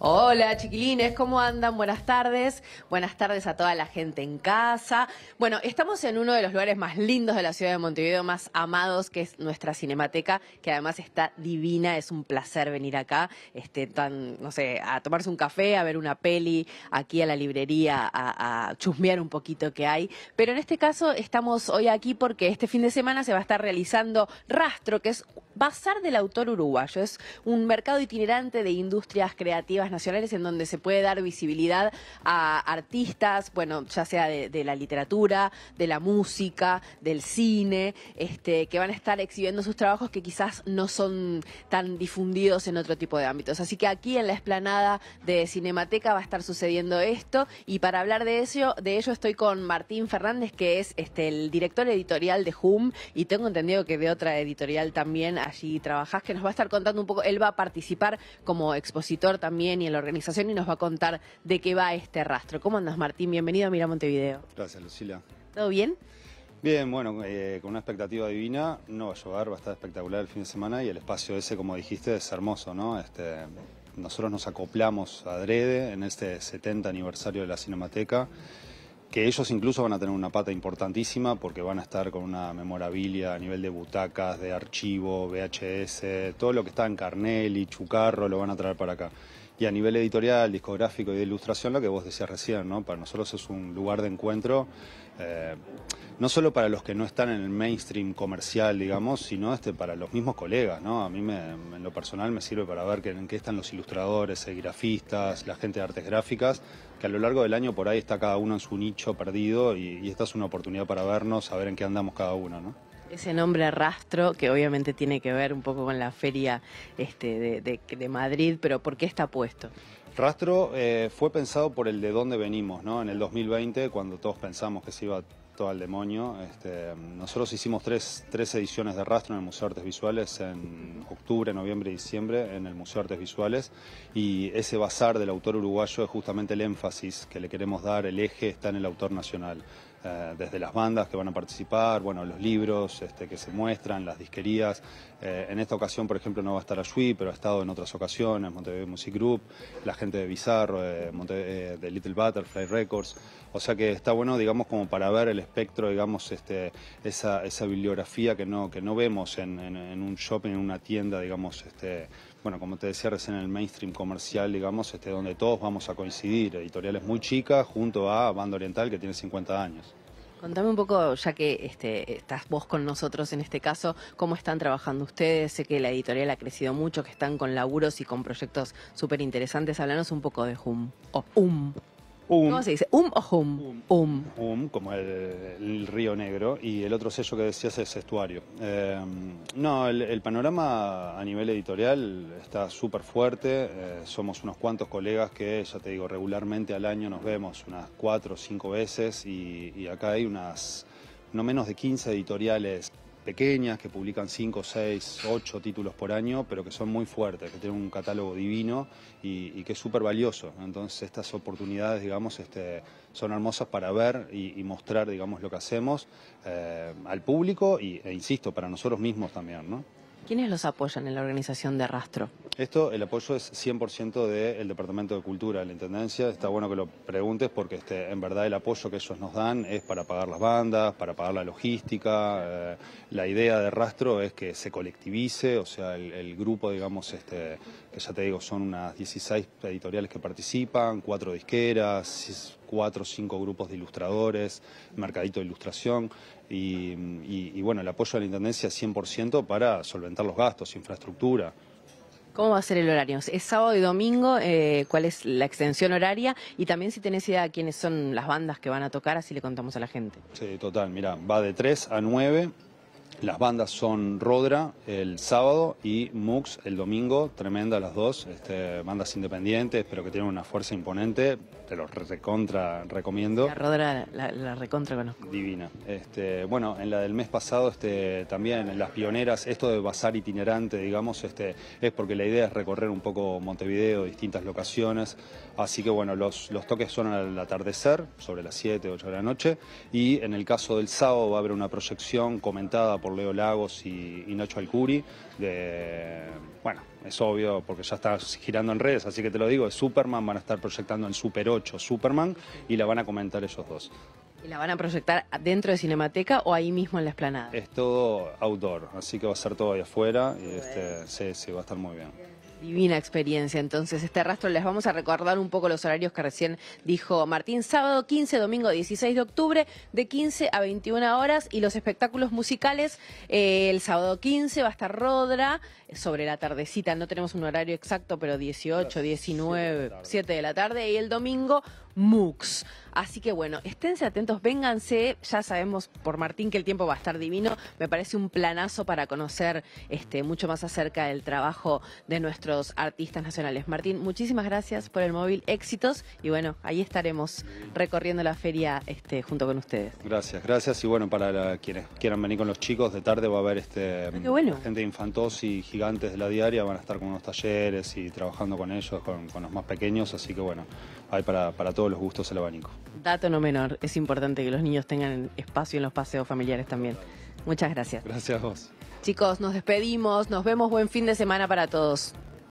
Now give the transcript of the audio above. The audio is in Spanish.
Hola chiquilines, ¿cómo andan? Buenas tardes. Buenas tardes a toda la gente en casa. Bueno, estamos en uno de los lugares más lindos de la ciudad de Montevideo, más amados, que es nuestra cinemateca, que además está divina. Es un placer venir acá, este, tan, no sé, a tomarse un café, a ver una peli, aquí a la librería, a, a chusmear un poquito que hay. Pero en este caso estamos hoy aquí porque este fin de semana se va a estar realizando Rastro, que es ...basar del Autor Uruguayo. Es un mercado itinerante de industrias creativas nacionales en donde se puede dar visibilidad a artistas, bueno, ya sea de, la literatura, de la música, del cine, este, que van a estar exhibiendo sus trabajos que quizás no son tan difundidos en otro tipo de ámbitos. Así que aquí en la esplanada de Cinemateca va a estar sucediendo esto y para hablar de ello, de ello estoy con Martín Fernández, que es este, el director editorial de HUM y tengo entendido que de otra editorial también allí trabajás, que nos va a estar contando un poco, él va a participar como expositor también y en la organización y nos va a contar de qué va este rastro. ¿Cómo andas, Martín? Bienvenido a Mira Montevideo. Gracias, Lucila. ¿Todo bien? Bien, bueno, eh, con una expectativa divina, no va a llover, va a estar espectacular el fin de semana y el espacio ese, como dijiste, es hermoso, ¿no? Este, nosotros nos acoplamos a Drede en este 70 aniversario de la Cinemateca que ellos incluso van a tener una pata importantísima porque van a estar con una memorabilia a nivel de butacas, de archivo, VHS, todo lo que está en y Chucarro, lo van a traer para acá. Y a nivel editorial, discográfico y de ilustración, lo que vos decías recién, ¿no? Para nosotros es un lugar de encuentro, eh, no solo para los que no están en el mainstream comercial, digamos, sino este, para los mismos colegas, ¿no? A mí, me, en lo personal, me sirve para ver en qué están los ilustradores, el grafistas, la gente de artes gráficas, que a lo largo del año por ahí está cada uno en su nicho perdido y, esta es una oportunidad para vernos, saber en qué andamos cada uno, ¿no? Ese nombre rastro, que obviamente tiene que ver un poco con la feria este, de, Madrid, pero ¿por qué está puesto? Rastro eh, fue pensado por el de dónde venimos, ¿no? En el 2020, cuando todos pensamos que se iba todo al demonio, este, nosotros hicimos tres, tres, ediciones de Rastro en el Museo de Artes Visuales en octubre, noviembre y diciembre en el Museo de Artes Visuales y ese bazar del autor uruguayo es justamente el énfasis que le queremos dar, el eje está en el autor nacional. Eh, desde las bandas que van a participar, bueno, los libros este, que se muestran, las disquerías. Eh, en esta ocasión, por ejemplo, no va a estar a Ayui, pero ha estado en otras ocasiones, Montevideo Music Group, la gente de Bizarro, eh, de Little Butterfly Records. O sea que está bueno, digamos, como para ver el espectro, digamos, este, esa, bibliografía que no, que no vemos en, en un shopping, en una tienda, digamos, este, bueno, como te decía recién, en el mainstream comercial, digamos, este, donde todos vamos a coincidir, editoriales muy chicas junto a Banda Oriental que tiene 50 años. Contame un poco, ya que este, estás vos con nosotros en este caso, cómo están trabajando ustedes. Sé que la editorial ha crecido mucho, que están con laburos y con proyectos súper interesantes. Háblanos un poco de HUM. O HUM. Um. ¿Cómo se dice? Um o hum. Um. um. um como el, Río Negro, y el otro sello que decías es Estuario. Em, no, el, panorama a nivel editorial está súper fuerte. Eh, somos unos cuantos colegas que, ya te digo, regularmente al año nos vemos unas cuatro o cinco veces, y, y acá hay unas no menos de 15 editoriales pequeñas que publican 5, 6, 8 títulos por año, pero que son muy fuertes, que tienen un catálogo divino y, que es súper valioso. Entonces estas oportunidades, digamos, este, son hermosas para ver y, mostrar, digamos, lo que hacemos eh, al público y, e insisto, para nosotros mismos también, ¿no? ¿Quiénes los apoyan en la organización de Rastro? Esto, el apoyo es 100% del Departamento de Cultura, de la Intendencia. Está bueno que lo preguntes porque este, en verdad el apoyo que ellos nos dan es para pagar las bandas, para pagar la logística. Eh, la idea de Rastro es que se colectivice, o sea, el, grupo, digamos, este, que ya te digo, son unas 16 editoriales que participan, cuatro disqueras, cuatro o cinco grupos de ilustradores, mercadito de ilustración, y, bueno, el apoyo de la Intendencia 100% para solventar los gastos, infraestructura. ¿Cómo va a ser el horario? ¿Es sábado y domingo? Eh, ¿Cuál es la extensión horaria? Y también si tenés idea de quiénes son las bandas que van a tocar, así le contamos a la gente. Sí, total, mira, va de 3 a 9 las bandas son Rodra el sábado y Mux el domingo, tremenda las dos, este, bandas independientes, pero que tienen una fuerza imponente, te los recontra recomiendo. La Rodra la, recontra conozco. Divina. Este, bueno, en la del mes pasado este, también las pioneras, esto de bazar itinerante, digamos, es porque la idea es recorrer un poco Montevideo, distintas locaciones, así que bueno, los, los toques son al atardecer, sobre las 7, 8 de la noche, y en el caso del sábado va a haber una proyección comentada por Leo Lagos y, Nacho Alcuri. bueno, es obvio porque ya está girando en redes, así que te lo digo, es Superman van a estar proyectando en Super 8 Superman y la van a comentar ellos dos. ¿Y la van a proyectar dentro de Cinemateca o ahí mismo en la esplanada? Es todo outdoor, así que va a ser todo ahí afuera y este, sí, sí, va a estar muy bien. Divina experiencia. Entonces, este rastro les vamos a recordar un poco los horarios que recién dijo Martín. Sábado 15, domingo 16 de octubre, de 15 a 21 horas. Y los espectáculos musicales, eh, el sábado 15 va a estar Rodra, sobre la tardecita, no tenemos un horario exacto, pero 18, 19, 7 de la tarde. Y el domingo, Mux Así que bueno, esténse atentos, vénganse. Ya sabemos por Martín que el tiempo va a estar divino. Me parece un planazo para conocer este, mucho más acerca del trabajo de nuestro artistas nacionales. Martín, muchísimas gracias por el móvil éxitos y bueno, ahí estaremos recorriendo la feria este, junto con ustedes. Gracias, gracias y bueno, para quienes quieran venir con los chicos de tarde va a haber este, ah, gente y gigantes de la diaria, van a estar con unos talleres y trabajando con ellos, con, los más pequeños, así que bueno, hay para, para todos los gustos el abanico. Dato no menor, es importante que los niños tengan espacio en los paseos familiares también. Muchas gracias. Gracias a vos. Chicos, nos despedimos, nos vemos, buen fin de semana para todos.